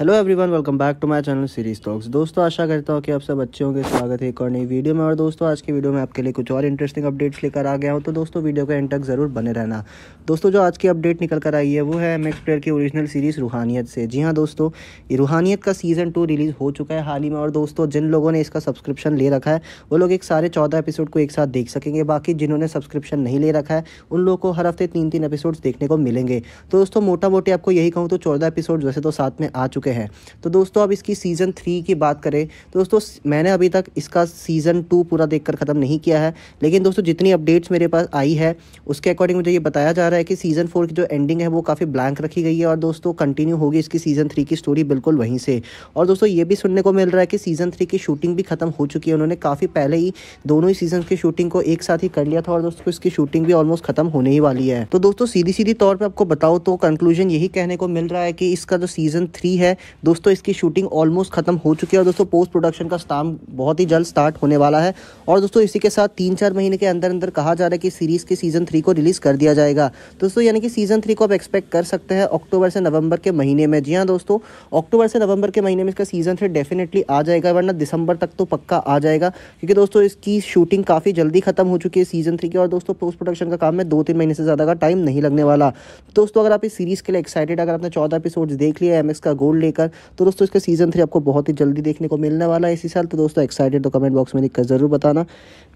hello everyone welcome back to my channel series talks दोस्तों आशा करता हूँ कि आप सब अच्छे होंगे स्वागत है एक और नई वीडियो में और दोस्तों आज की वीडियो में आपके लिए कुछ और इंटरेस्टिंग अपडेट्स लेकर आ गया हूँ तो दोस्तों वीडियो का इंटक ज़रूर बने रहना दोस्तों जो आज की अपडेट निकल कर आई है वो है एम प्लेयर की ओरिजिनल सीरीज़ रूहानियत से जी हाँ दोस्तों रूहानियत का सीज़न टू रिलीज़ हो चुका है हाल ही में और दोस्तों जिन लोगों ने इसका सब्सक्रिप्शन ले रखा है वो लोग एक सारे चौदह एपिसोड को एक साथ देख सकेंगे बाकी जिन्होंने सब्सक्रिप्शन नहीं ले रखा है उन लोगों को हर हफ्ते तीन तीन एपिसोड देखने को मिलेंगे तो दोस्तों मोटा मोटी आपको यही कहूँ तो चौदह एपिसोड वैसे तो साथ में आ चुके चुके हैं तो दोस्तों अब इसकी सीज़न थ्री की बात करें तो दोस्तों मैंने अभी तक इसका सीज़न टू पूरा देख ख़त्म नहीं किया है लेकिन दोस्तों जितनी अपडेट्स मेरे पास आई है उसके अकॉर्डिंग मुझे ये बताया जा रहा है कि सीज़न फोर की जो एंडिंग है वो काफ़ी ब्लैंक रखी गई है और दोस्तों कंटिन्यू होगी इसकी सीज़न थ्री की स्टोरी बिल्कुल वहीं से और दोस्तों ये भी सुनने को मिल रहा है कि सीज़न थ्री की शूटिंग भी ख़त्म हो चुकी है उन्होंने काफ़ी पहले ही दोनों ही सीजन की शूटिंग को एक साथ ही कर लिया था और दोस्तों इसकी शूटिंग भी ऑलमोस्ट ख़त्म होने ही वाली है तो दोस्तों सीधी सीधी तौर पर आपको बताओ तो कंक्लूजन यही कहने को मिल रहा है कि इसका जो सीज़न थ्री है दोस्तों इसकी शूटिंग ऑलमोस्ट खत्म हो चुकी है और दोस्तों पोस्ट प्रोडक्शन का स्टाम बहुत ही जल्द स्टार्ट होने वाला है और दोस्तों इसी के साथ तीन चार महीने के अंदर अंदर कहा जा रहा है कि सीरीज़ के सीज़न थ्री को रिलीज़ कर दिया जाएगा दोस्तों यानी कि सीज़न थ्री को आप एक्सपेक्ट कर सकते हैं अक्टूबर से नवंबर के महीने में जी हाँ दोस्तों अक्टूबर से नवंबर के महीने में इसका सीज़न थ्री डेफिनेटली आ जाएगा वरना दिसंबर तक तो पक्का आ जाएगा क्योंकि दोस्तों इसकी शूटिंग काफ़ी जल्दी खत्म हो चुकी है सीज़न थ्री की और दोस्तों पोस्ट प्रोडक्शन का काम में दो तीन महीने से ज़्यादा का टाइम नहीं लगने वाला दोस्तों अगर आप इस सीरीज़ के लिए एक्साइटेड अगर आपने चौदह एपिसोड देख लिया एमएक्स का गोल्ड लेकर तो दोस्तों इसका सीज़न थ्री आपको बहुत ही जल्दी देखने को मिलने वाला है इसी साल तो दोस्तों एक्साइटेड तो कमेंट बॉक्स में लिखकर ज़रूर बताना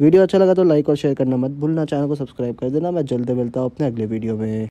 वीडियो अच्छा लगा तो लाइक और शेयर करना मत भूलना चैनल को सब्सक्राइब कर देना मैं जल्दी मिलता हूँ अपने अगले वीडियो में